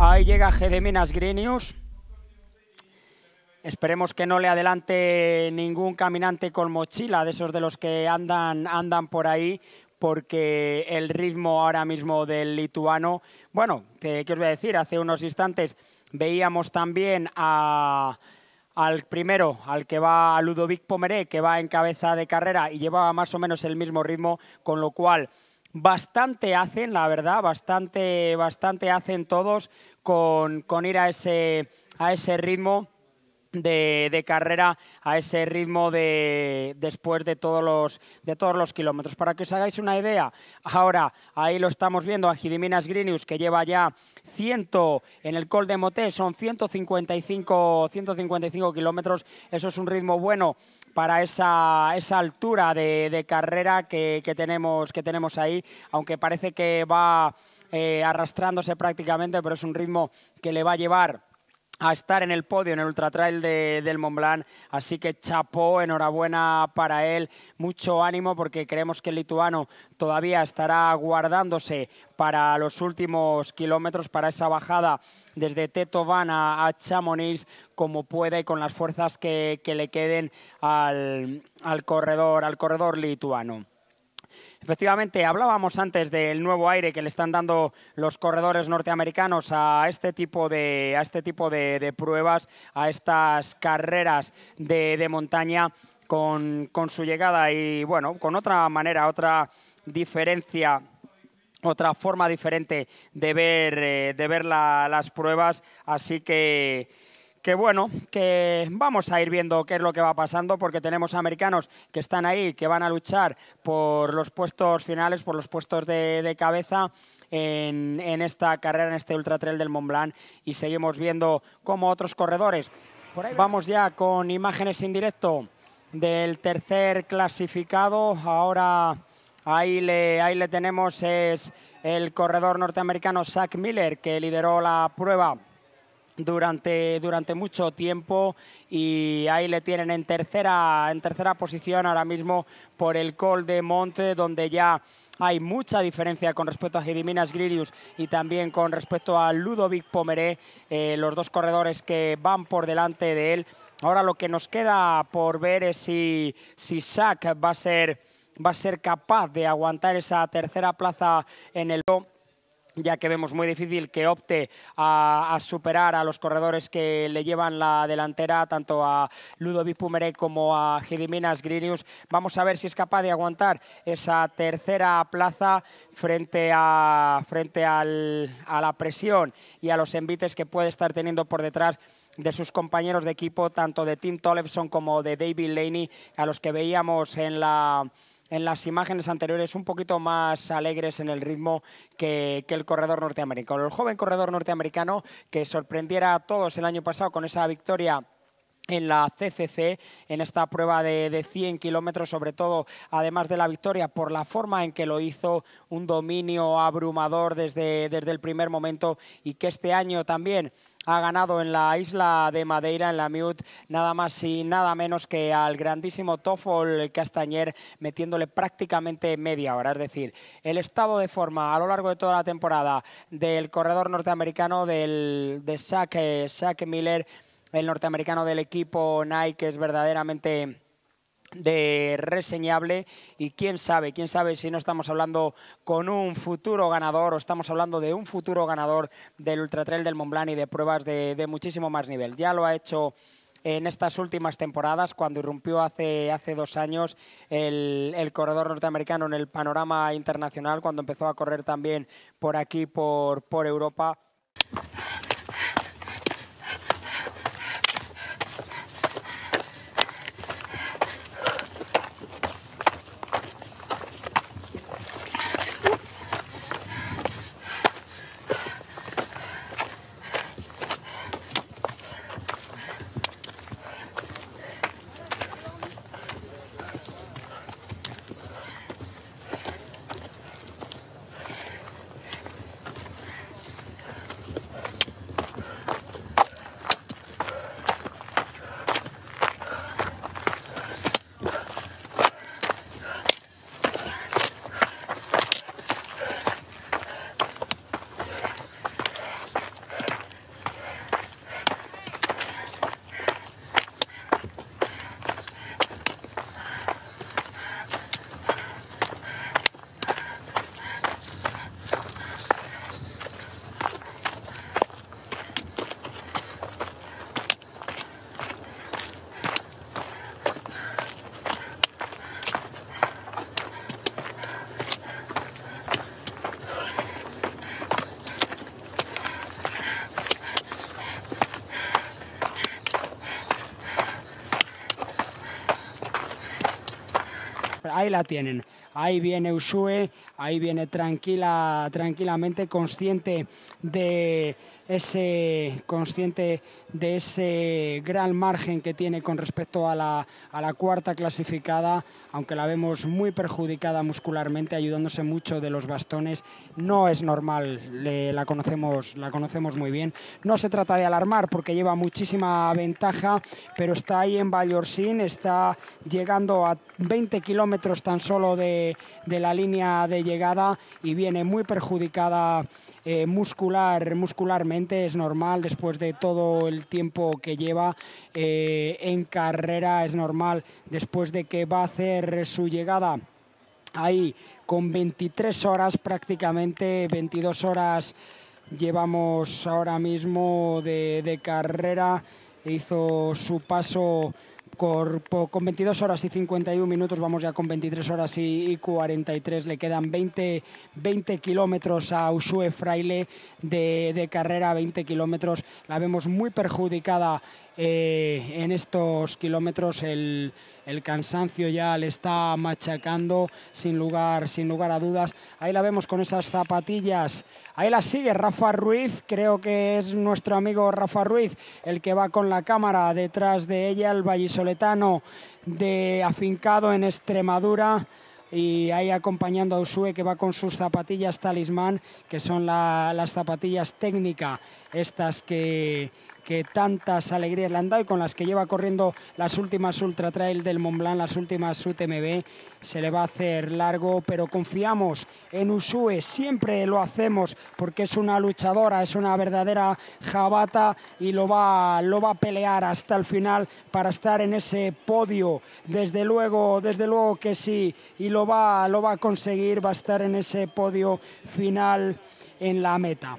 Ahí llega Gedeminas Grinius. Esperemos que no le adelante ningún caminante con mochila, de esos de los que andan, andan por ahí, porque el ritmo ahora mismo del lituano, bueno, ¿qué, os voy a decir? Hace unos instantes veíamos también al primero, al que va Ludovic Pomeré, que va en cabeza de carrera y llevaba más o menos el mismo ritmo, con lo cual bastante hacen, la verdad, bastante, bastante hacen todos con, con ir a ese, a ese ritmo. De, carrera a ese ritmo de, después de todos, los, de todos los kilómetros. Para que os hagáis una idea, ahora ahí lo estamos viendo a Gidiminas Grinius, que lleva ya 100 en el Col de Moté, son 155, 155 kilómetros, eso es un ritmo bueno para esa, esa altura de, carrera que, tenemos, que tenemos ahí, aunque parece que va eh, arrastrándose prácticamente, pero es un ritmo que le va a llevar a estar en el podio en el Ultra Trail de, del Mont Blanc. Así que chapó, enhorabuena para él, mucho ánimo porque creemos que el lituano todavía estará guardándose para los últimos kilómetros, para esa bajada desde Tetovana a, a Chamonix como pueda y con las fuerzas que, le queden al, corredor, al corredor lituano. Efectivamente, hablábamos antes del nuevo aire que le están dando los corredores norteamericanos a este tipo de, a este tipo de, pruebas, a estas carreras de, montaña con, su llegada y, bueno, con otra manera, otra diferencia otra forma diferente de ver, eh, de ver las pruebas. Así que que bueno, que vamos a ir viendo qué es lo que va pasando, porque tenemos americanos que están ahí, que van a luchar por los puestos finales, por los puestos de, cabeza. En, esta carrera, en este Ultra Trail del Mont y seguimos viendo cómo otros corredores. Vamos ya con imágenes en directo del tercer clasificado. Ahora ahí le, ahí le tenemos, es el corredor norteamericano Zach Miller, que lideró la prueba durante, durante mucho tiempo y ahí le tienen en tercera, en tercera posición ahora mismo por el Col de Monte, donde ya hay mucha diferencia con respecto a Gediminas Gririus y también con respecto a Ludovic Pomeré, eh, los dos corredores que van por delante de él. Ahora lo que nos queda por ver es si, si Sack va a ser va a ser capaz de aguantar esa tercera plaza en el ya que vemos muy difícil que opte a, superar a los corredores que le llevan la delantera, tanto a Ludovic Pumeré como a Gediminas Grinius. Vamos a ver si es capaz de aguantar esa tercera plaza frente, a, frente a la presión y a los envites que puede estar teniendo por detrás de sus compañeros de equipo, tanto de Tim Tollefson como de David Laney, a los que veíamos en la en las imágenes anteriores un poquito más alegres en el ritmo que, el corredor norteamericano. El joven corredor norteamericano que sorprendiera a todos el año pasado con esa victoria en la CCC, en esta prueba de, de 100 kilómetros, sobre todo, además de la victoria, por la forma en que lo hizo, un dominio abrumador desde, desde el primer momento y que este año también ha ganado en la isla de Madeira, en la Mute, nada más y nada menos que al grandísimo Toffol Castañer, metiéndole prácticamente media hora. Es decir, el estado de forma a lo largo de toda la temporada del corredor norteamericano, del, de Sack eh, Miller, el norteamericano del equipo Nike, es verdaderamente de reseñable y quién sabe, quién sabe si no estamos hablando con un futuro ganador o estamos hablando de un futuro ganador del Ultra Trail del Mont y de pruebas de, muchísimo más nivel. Ya lo ha hecho en estas últimas temporadas, cuando irrumpió hace, hace dos años el, corredor norteamericano en el panorama internacional, cuando empezó a correr también por aquí, por, por Europa. ahí la tienen. Ahí viene Usue, ahí viene tranquila, tranquilamente, consciente de ese consciente de ese gran margen que tiene con respecto a la, a la cuarta clasificada aunque la vemos muy perjudicada muscularmente, ayudándose mucho de los bastones, no es normal, la, conocemos, la conocemos muy bien. No se trata de alarmar porque lleva muchísima ventaja, pero está ahí en Vallorsin, está llegando a 20 kilómetros tan solo de, la línea de llegada y viene muy perjudicada. Eh, muscular, muscularmente es normal después de todo el tiempo que lleva. Eh, en carrera es normal después de que va a hacer su llegada ahí con 23 horas prácticamente, 22 horas llevamos ahora mismo de, carrera, hizo su paso con 22 horas y 51 minutos, vamos ya con 23 horas y, 43, le quedan 20, 20 kilómetros a Usue Fraile de carrera, 20 kilómetros, la vemos muy perjudicada eh, en estos kilómetros el, cansancio ya le está machacando sin lugar, sin lugar a dudas. Ahí la vemos con esas zapatillas, ahí la sigue Rafa Ruiz, creo que es nuestro amigo Rafa Ruiz el que va con la cámara, detrás de ella el vallisoletano de afincado en Extremadura y ahí acompañando a Usue que va con sus zapatillas talismán, que son las zapatillas técnica, estas que que tantas alegrías le han dado y con las que lleva corriendo las últimas Ultra Trail del Mont las últimas UTMB. Se le va a hacer largo, pero confiamos en Usue, siempre lo hacemos porque es una luchadora, es una verdadera jabata y lo va, lo va a pelear hasta el final para estar en ese podio. Desde luego, desde luego que sí, y lo va, lo va a conseguir, va a estar en ese podio final en la meta.